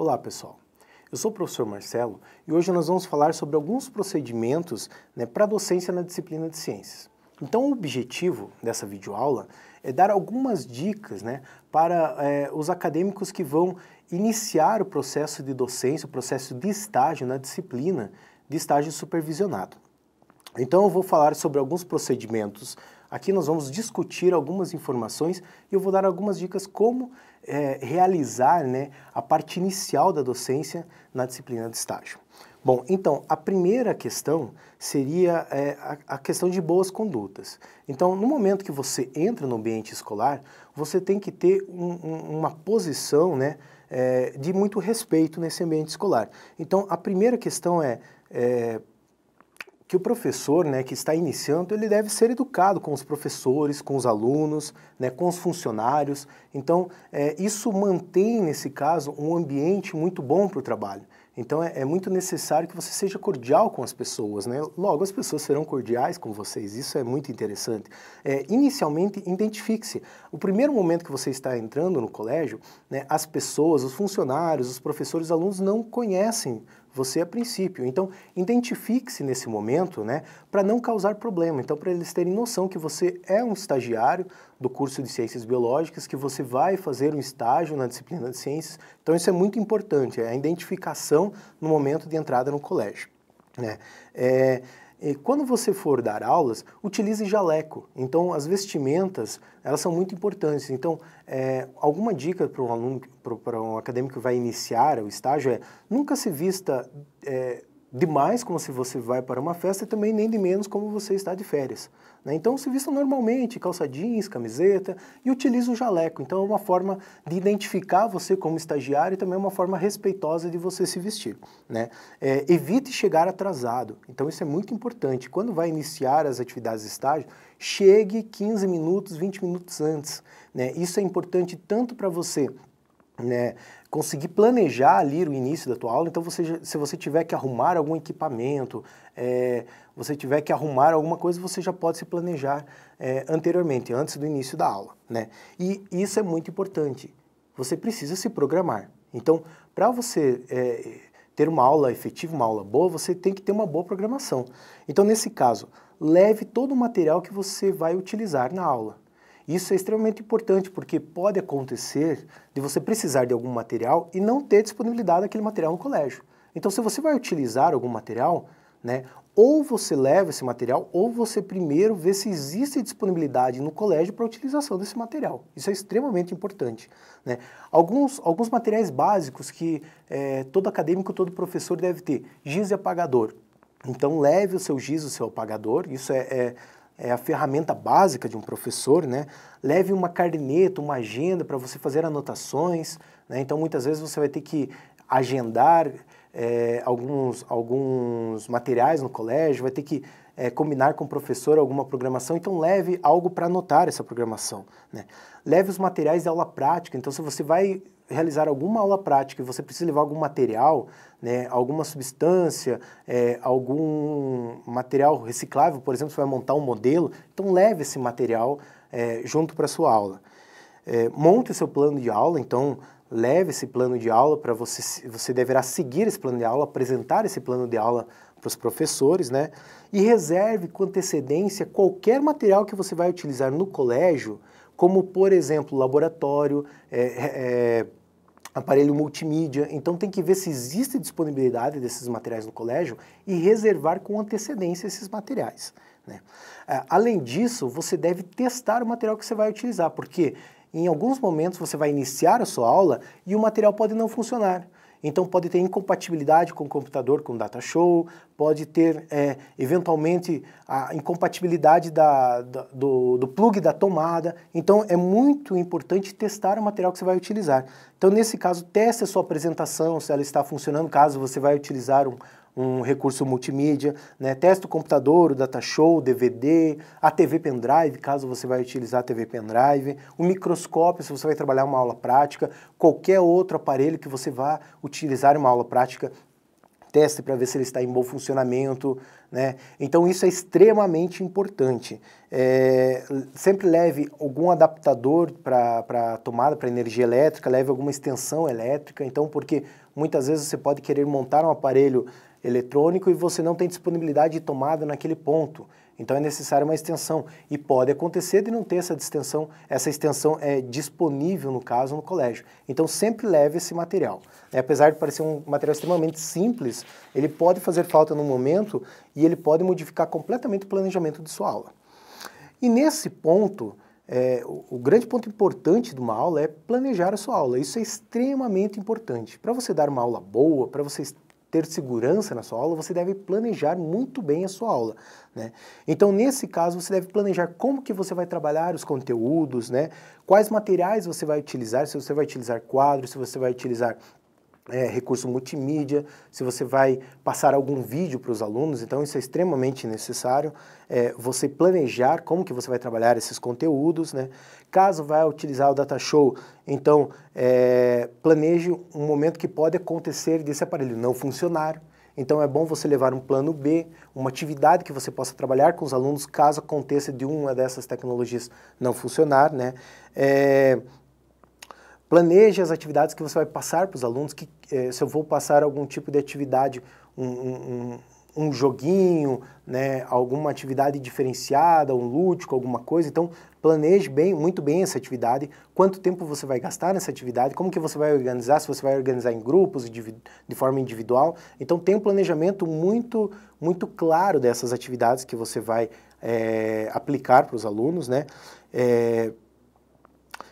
Olá, pessoal. Eu sou o professor Marcelo e hoje nós vamos falar sobre alguns procedimentos né, para docência na disciplina de ciências. Então, o objetivo dessa videoaula é dar algumas dicas né, para é, os acadêmicos que vão iniciar o processo de docência, o processo de estágio na disciplina de estágio supervisionado. Então, eu vou falar sobre alguns procedimentos Aqui nós vamos discutir algumas informações e eu vou dar algumas dicas como é, realizar né, a parte inicial da docência na disciplina de estágio. Bom, então, a primeira questão seria é, a, a questão de boas condutas. Então, no momento que você entra no ambiente escolar, você tem que ter um, um, uma posição né, é, de muito respeito nesse ambiente escolar. Então, a primeira questão é, é que o professor, né, que está iniciando, ele deve ser educado com os professores, com os alunos, né, com os funcionários. Então, é, isso mantém, nesse caso, um ambiente muito bom para o trabalho. Então, é, é, muito necessário que você seja cordial com as pessoas, né? Logo, as pessoas serão cordiais com vocês, isso é muito interessante. É, inicialmente, identifique-se. O primeiro momento que você está entrando no colégio, né, as pessoas, os funcionários, os professores, os alunos não conhecem você a princípio. Então, identifique-se nesse momento, né, para não causar problema. Então, para eles terem noção que você é um estagiário do curso de Ciências Biológicas, que você vai fazer um estágio na disciplina de Ciências. Então, isso é muito importante, é a identificação no momento de entrada no colégio, né? É, é, quando você for dar aulas, utilize jaleco. Então, as vestimentas, elas são muito importantes. Então, é, alguma dica para um aluno, para um acadêmico que vai iniciar o estágio é nunca se vista é, demais como se você vai para uma festa e também nem de menos como você está de férias. Né? Então se vista normalmente, calça jeans, camiseta e utilize o jaleco. Então é uma forma de identificar você como estagiário e também é uma forma respeitosa de você se vestir. Né? É, evite chegar atrasado, então isso é muito importante. Quando vai iniciar as atividades de estágio, chegue 15 minutos, 20 minutos antes. Né? Isso é importante tanto para você né, conseguir planejar ali o início da tua aula. Então, você, se você tiver que arrumar algum equipamento, é, você tiver que arrumar alguma coisa, você já pode se planejar é, anteriormente, antes do início da aula. Né? E isso é muito importante. Você precisa se programar. Então, para você é, ter uma aula efetiva, uma aula boa, você tem que ter uma boa programação. Então, nesse caso, leve todo o material que você vai utilizar na aula. Isso é extremamente importante porque pode acontecer de você precisar de algum material e não ter disponibilidade daquele material no colégio. Então, se você vai utilizar algum material, né, ou você leva esse material, ou você primeiro vê se existe disponibilidade no colégio para a utilização desse material. Isso é extremamente importante. Né? Alguns, alguns materiais básicos que é, todo acadêmico, todo professor deve ter. Giz e apagador. Então, leve o seu giz, o seu apagador. Isso é, é é a ferramenta básica de um professor, né? Leve uma carneta, uma agenda para você fazer anotações, né? Então, muitas vezes você vai ter que agendar é, alguns, alguns materiais no colégio, vai ter que é, combinar com o professor alguma programação, então leve algo para anotar essa programação. Né? Leve os materiais de aula prática, então se você vai realizar alguma aula prática e você precisa levar algum material, né, alguma substância, é, algum material reciclável, por exemplo, você vai montar um modelo, então leve esse material é, junto para a sua aula. É, monte o seu plano de aula, então leve esse plano de aula para você, você deverá seguir esse plano de aula, apresentar esse plano de aula para os professores, né? E reserve com antecedência qualquer material que você vai utilizar no colégio, como por exemplo laboratório, é, é, aparelho multimídia. Então tem que ver se existe disponibilidade desses materiais no colégio e reservar com antecedência esses materiais. Né? É, além disso, você deve testar o material que você vai utilizar, porque em alguns momentos você vai iniciar a sua aula e o material pode não funcionar. Então pode ter incompatibilidade com o computador, com o data show, pode ter é, eventualmente a incompatibilidade da, da, do, do plug da tomada. Então é muito importante testar o material que você vai utilizar. Então nesse caso, teste a sua apresentação, se ela está funcionando, caso você vai utilizar um, um recurso multimídia, né? Testa o computador, o datashow, o DVD, a TV pendrive, caso você vai utilizar a TV pendrive, o microscópio, se você vai trabalhar uma aula prática, qualquer outro aparelho que você vá utilizar em uma aula prática, teste para ver se ele está em bom funcionamento, né? Então isso é extremamente importante. É, sempre leve algum adaptador para tomada, para energia elétrica, leve alguma extensão elétrica, então porque muitas vezes você pode querer montar um aparelho eletrônico e você não tem disponibilidade de tomada naquele ponto. Então é necessária uma extensão e pode acontecer de não ter essa extensão, essa extensão é disponível no caso no colégio. Então sempre leve esse material. Né, apesar de parecer um material extremamente simples, ele pode fazer falta no momento e ele pode modificar completamente o planejamento de sua aula. E nesse ponto, é, o, o, grande ponto importante de uma aula é planejar a sua aula. Isso é extremamente importante. Para você dar uma aula boa, para você ter segurança na sua aula, você deve planejar muito bem a sua aula, né? Então, nesse caso, você deve planejar como que você vai trabalhar os conteúdos, né? Quais materiais você vai utilizar, se você vai utilizar quadros, se você vai utilizar é, recurso multimídia, se você vai passar algum vídeo para os alunos, então isso é extremamente necessário, é, você planejar como que você vai trabalhar esses conteúdos, né? Caso vá utilizar o data show, então é, planeje um momento que pode acontecer desse aparelho não funcionar, então é bom você levar um plano B, uma atividade que você possa trabalhar com os alunos caso aconteça de uma dessas tecnologias não funcionar, né? É, Planeje as atividades que você vai passar para os alunos, que, eh, se eu vou passar algum tipo de atividade, um, um, um joguinho, né, alguma atividade diferenciada, um lúdico, alguma coisa. Então, planeje bem, muito bem essa atividade, quanto tempo você vai gastar nessa atividade, como que você vai organizar, se você vai organizar em grupos, de forma individual. Então, tem um planejamento muito, muito claro dessas atividades que você vai é, aplicar para os alunos, né? É,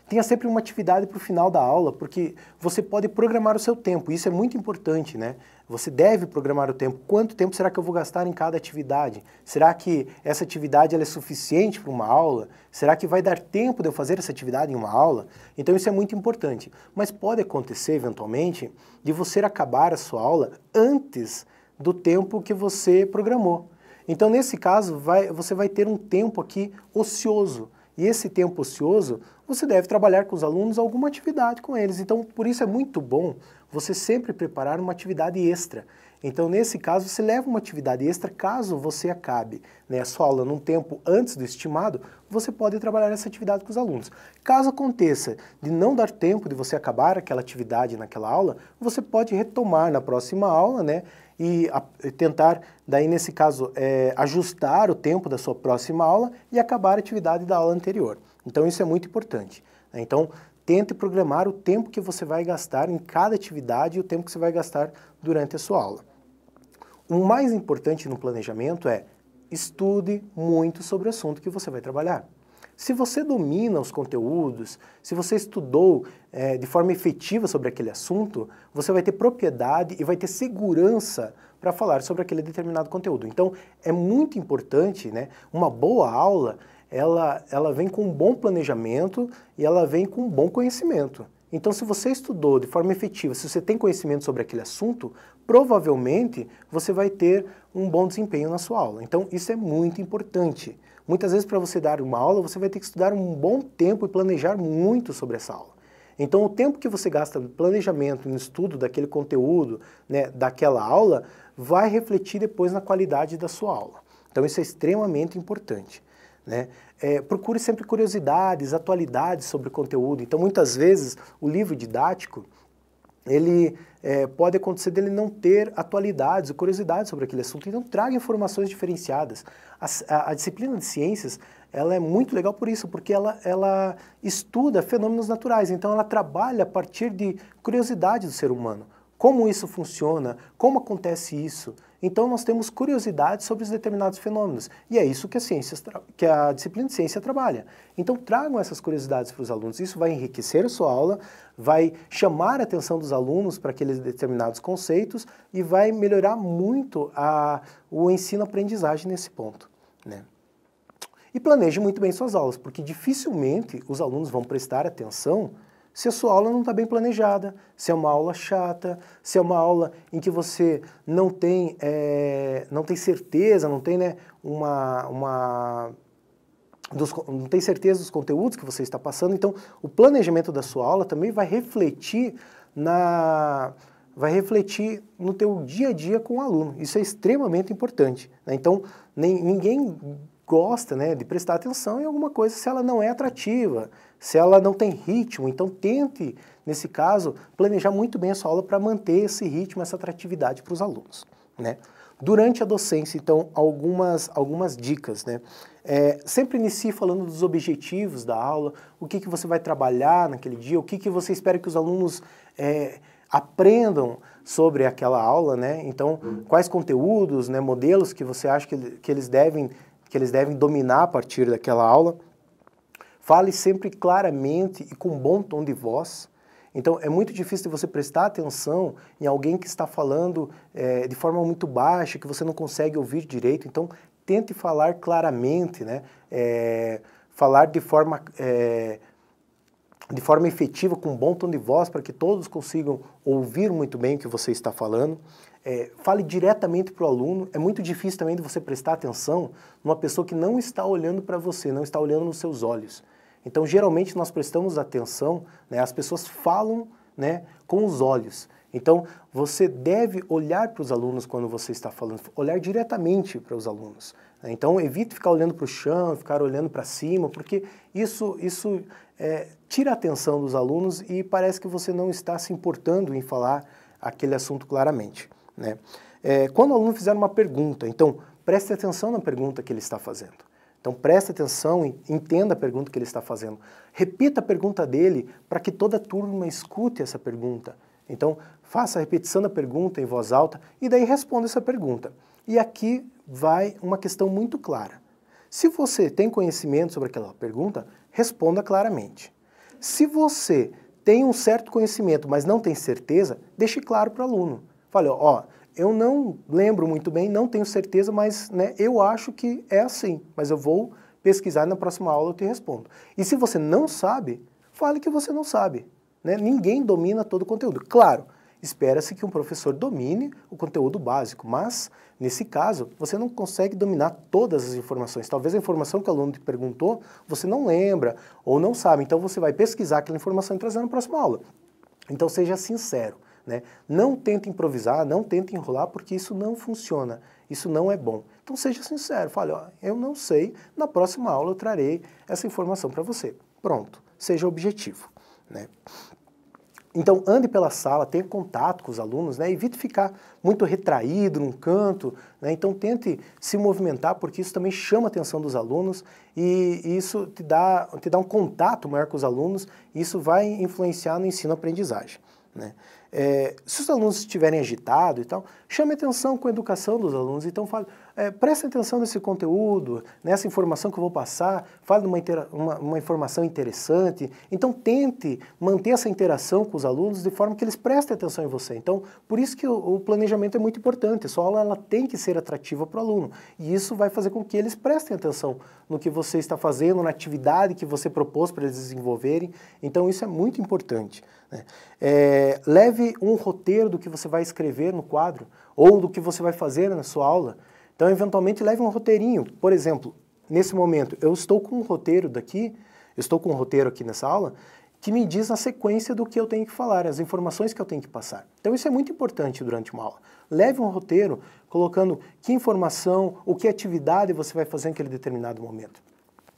Tenha sempre uma atividade para o final da aula, porque você pode programar o seu tempo, isso é muito importante, né? Você deve programar o tempo. Quanto tempo será que eu vou gastar em cada atividade? Será que essa atividade é suficiente para uma aula? Será que vai dar tempo de eu fazer essa atividade em uma aula? Então isso é muito importante. Mas pode acontecer, eventualmente, de você acabar a sua aula antes do tempo que você programou. Então, nesse caso, vai, você vai ter um tempo aqui ocioso. E esse tempo ocioso você deve trabalhar com os alunos alguma atividade com eles. Então, por isso é muito bom você sempre preparar uma atividade extra. Então, nesse caso, você leva uma atividade extra caso você acabe né, a sua aula num tempo antes do estimado, você pode trabalhar essa atividade com os alunos. Caso aconteça de não dar tempo de você acabar aquela atividade naquela aula, você pode retomar na próxima aula, né? e a, tentar, daí nesse caso, é, ajustar o tempo da sua próxima aula e acabar a atividade da aula anterior. Então isso é muito importante. Né? Então tente programar o tempo que você vai gastar em cada atividade e o tempo que você vai gastar durante a sua aula. O mais importante no planejamento é estude muito sobre o assunto que você vai trabalhar. Se você domina os conteúdos, se você estudou é, de forma efetiva sobre aquele assunto, você vai ter propriedade e vai ter segurança para falar sobre aquele determinado conteúdo. Então, é muito importante, né? Uma boa aula, ela, ela vem com um bom planejamento e ela vem com um bom conhecimento. Então, se você estudou de forma efetiva, se você tem conhecimento sobre aquele assunto, provavelmente você vai ter um bom desempenho na sua aula. Então, isso é muito importante. Muitas vezes, para você dar uma aula, você vai ter que estudar um bom tempo e planejar muito sobre essa aula. Então, o tempo que você gasta no planejamento, no estudo daquele conteúdo, né, daquela aula, vai refletir depois na qualidade da sua aula. Então, isso é extremamente importante. Né? É, procure sempre curiosidades, atualidades sobre o conteúdo. Então, muitas vezes, o livro didático, ele é, pode acontecer dele não ter atualidades ou curiosidades sobre aquele assunto, então traga informações diferenciadas. A, a, a, disciplina de ciências ela é muito legal por isso, porque ela, ela estuda fenômenos naturais, então ela trabalha a partir de curiosidade do ser humano como isso funciona, como acontece isso. Então nós temos curiosidade sobre os determinados fenômenos e é isso que a, ciência, que a disciplina de ciência trabalha. Então tragam essas curiosidades para os alunos, isso vai enriquecer a sua aula, vai chamar a atenção dos alunos para aqueles determinados conceitos e vai melhorar muito a, o ensino-aprendizagem nesse ponto. Né? E planeje muito bem suas aulas, porque dificilmente os alunos vão prestar atenção se a sua aula não está bem planejada, se é uma aula chata, se é uma aula em que você não tem, é, não tem certeza, não tem né, uma, uma dos, não tem certeza dos conteúdos que você está passando, então o planejamento da sua aula também vai refletir na vai refletir no teu dia a dia com o aluno. Isso é extremamente importante. Né? Então nem, ninguém gosta né, de prestar atenção em alguma coisa se ela não é atrativa, se ela não tem ritmo. Então, tente, nesse caso, planejar muito bem a sua aula para manter esse ritmo, essa atratividade para os alunos. Né? Durante a docência, então, algumas, algumas dicas. Né? É, sempre inicie falando dos objetivos da aula, o que, que você vai trabalhar naquele dia, o que, que você espera que os alunos é, aprendam sobre aquela aula, né? Então, quais conteúdos, né, modelos que você acha que, que eles devem que eles devem dominar a partir daquela aula. Fale sempre claramente e com bom tom de voz. Então, é muito difícil você prestar atenção em alguém que está falando é, de forma muito baixa, que você não consegue ouvir direito. Então, tente falar claramente, né? É, falar de forma, é, de forma efetiva, com bom tom de voz, para que todos consigam ouvir muito bem o que você está falando. É, fale diretamente para o aluno. É muito difícil também de você prestar atenção numa pessoa que não está olhando para você, não está olhando nos seus olhos. Então, geralmente, nós prestamos atenção, né, as pessoas falam né, com os olhos. Então, você deve olhar para os alunos quando você está falando, olhar diretamente para os alunos. Né. Então, evite ficar olhando para o chão, ficar olhando para cima, porque isso, isso é, tira a atenção dos alunos e parece que você não está se importando em falar aquele assunto claramente. Né? É, quando o aluno fizer uma pergunta, então preste atenção na pergunta que ele está fazendo. Então preste atenção e entenda a pergunta que ele está fazendo. Repita a pergunta dele para que toda a turma escute essa pergunta. Então faça a repetição da pergunta em voz alta e daí responda essa pergunta. E aqui vai uma questão muito clara. Se você tem conhecimento sobre aquela pergunta, responda claramente. Se você tem um certo conhecimento, mas não tem certeza, deixe claro para o aluno olha, ó, eu não lembro muito bem, não tenho certeza, mas né, eu acho que é assim. Mas eu vou pesquisar e na próxima aula eu te respondo. E se você não sabe, fale que você não sabe. Né? Ninguém domina todo o conteúdo. Claro, espera-se que um professor domine o conteúdo básico, mas nesse caso você não consegue dominar todas as informações. Talvez a informação que o aluno te perguntou você não lembra ou não sabe, então você vai pesquisar aquela informação e trazer na próxima aula. Então seja sincero. Né? Não tenta improvisar, não tenta enrolar, porque isso não funciona, isso não é bom. Então seja sincero, fale, ó, eu não sei, na próxima aula eu trarei essa informação para você. Pronto, seja objetivo. Né? Então, ande pela sala, tenha contato com os alunos, né? evite ficar muito retraído num canto. Né? Então, tente se movimentar, porque isso também chama a atenção dos alunos e isso te dá, te dá um contato maior com os alunos e isso vai influenciar no ensino-aprendizagem. Né? É, se os alunos estiverem agitados e tal, chame atenção com a educação dos alunos. Então, fale, é, preste atenção nesse conteúdo, nessa informação que eu vou passar, fale uma, uma, uma informação interessante. Então, tente manter essa interação com os alunos de forma que eles prestem atenção em você. Então, por isso que o, o planejamento é muito importante. A sua aula ela tem que ser atrativa para o aluno. E isso vai fazer com que eles prestem atenção no que você está fazendo, na atividade que você propôs para eles desenvolverem. Então, isso é muito importante. Né? É, leve um roteiro do que você vai escrever no quadro ou do que você vai fazer na sua aula. Então, eventualmente, leve um roteirinho. Por exemplo, nesse momento, eu estou com um roteiro daqui, estou com um roteiro aqui nessa aula, que me diz a sequência do que eu tenho que falar, as informações que eu tenho que passar. Então, isso é muito importante durante uma aula. Leve um roteiro colocando que informação ou que atividade você vai fazer naquele determinado momento.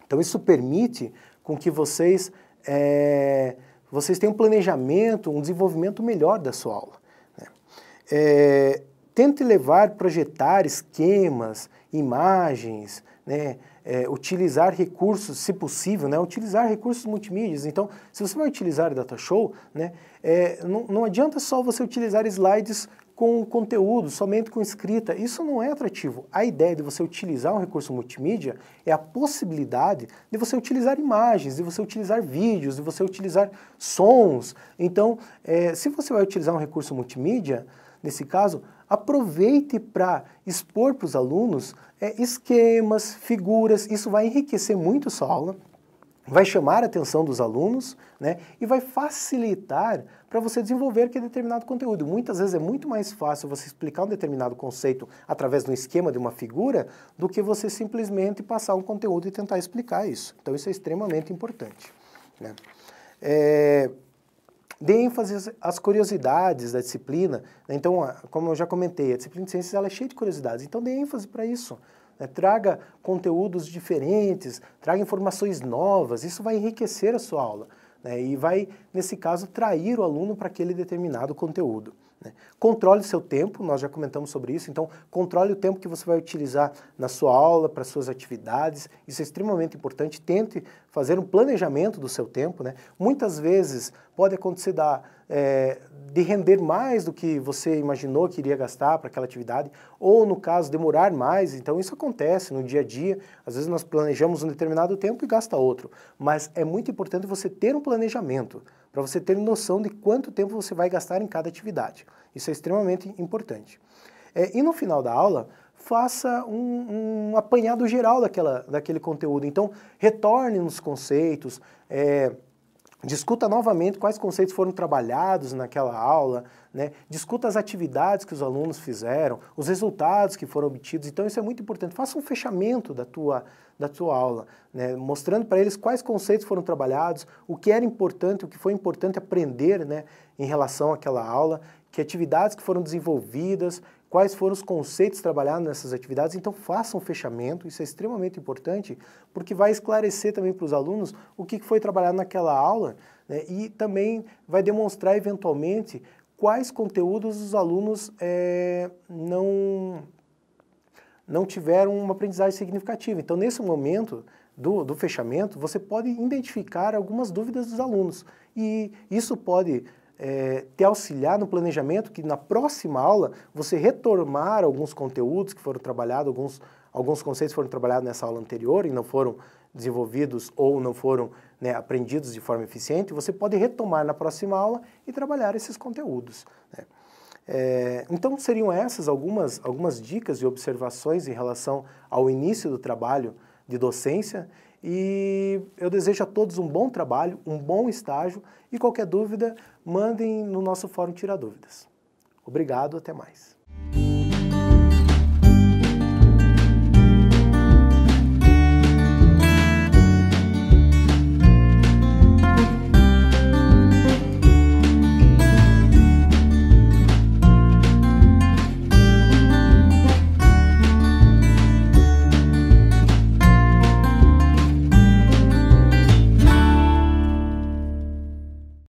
Então, isso permite com que vocês, é, vocês tenham um planejamento, um desenvolvimento melhor da sua aula. É, tente levar, projetar esquemas, imagens, né, é, utilizar recursos, se possível, né, utilizar recursos multimídias. Então, se você vai utilizar Datashow, né, é, não, não adianta só você utilizar slides com conteúdo, somente com escrita. Isso não é atrativo. A ideia de você utilizar um recurso multimídia é a possibilidade de você utilizar imagens, de você utilizar vídeos, de você utilizar sons. Então, é, se você vai utilizar um recurso multimídia, nesse caso, aproveite para expor para os alunos é, esquemas, figuras, isso vai enriquecer muito a sua aula, vai chamar a atenção dos alunos né, e vai facilitar para você desenvolver aquele determinado conteúdo. Muitas vezes é muito mais fácil você explicar um determinado conceito através de um esquema, de uma figura, do que você simplesmente passar um conteúdo e tentar explicar isso. Então isso é extremamente importante. Né? É... Dê ênfase às curiosidades da disciplina. Né? Então, como eu já comentei, a disciplina de ciências ela é cheia de curiosidades, então dê ênfase para isso. Né? Traga conteúdos diferentes, traga informações novas, isso vai enriquecer a sua aula. Né? E vai, nesse caso, trair o aluno para aquele determinado conteúdo. Né? Controle seu tempo, nós já comentamos sobre isso, então controle o tempo que você vai utilizar na sua aula, para suas atividades, isso é extremamente importante. Tente fazer um planejamento do seu tempo, né? Muitas vezes pode acontecer da, é, de render mais do que você imaginou que iria gastar para aquela atividade, ou no caso, demorar mais. Então, isso acontece no dia a dia. Às vezes, nós planejamos um determinado tempo e gasta outro. Mas é muito importante você ter um planejamento para você ter noção de quanto tempo você vai gastar em cada atividade. Isso é extremamente importante. É, e no final da aula, faça um, um, apanhado geral daquela, daquele conteúdo. Então, retorne nos conceitos, é, discuta novamente quais conceitos foram trabalhados naquela aula, né? discuta as atividades que os alunos fizeram, os resultados que foram obtidos. Então, isso é muito importante. Faça um fechamento da tua, da tua aula, né? mostrando para eles quais conceitos foram trabalhados, o que era importante, o que foi importante aprender né? em relação àquela aula, que atividades que foram desenvolvidas, quais foram os conceitos trabalhados nessas atividades. Então, façam um fechamento, isso é extremamente importante, porque vai esclarecer também para os alunos o que foi trabalhado naquela aula né, e também vai demonstrar, eventualmente, quais conteúdos os alunos é, não, não tiveram uma aprendizagem significativa. Então, nesse momento, do, do, fechamento, você pode identificar algumas dúvidas dos alunos. E isso pode é, te auxiliar no planejamento, que na próxima aula você retomar alguns conteúdos que foram trabalhados, alguns, alguns conceitos foram trabalhados nessa aula anterior e não foram desenvolvidos ou não foram né, aprendidos de forma eficiente, você pode retomar na próxima aula e trabalhar esses conteúdos. Né? É, então seriam essas algumas, algumas dicas e observações em relação ao início do trabalho de docência e eu desejo a todos um bom trabalho, um bom estágio e qualquer dúvida, mandem no nosso fórum Tirar Dúvidas. Obrigado, até mais.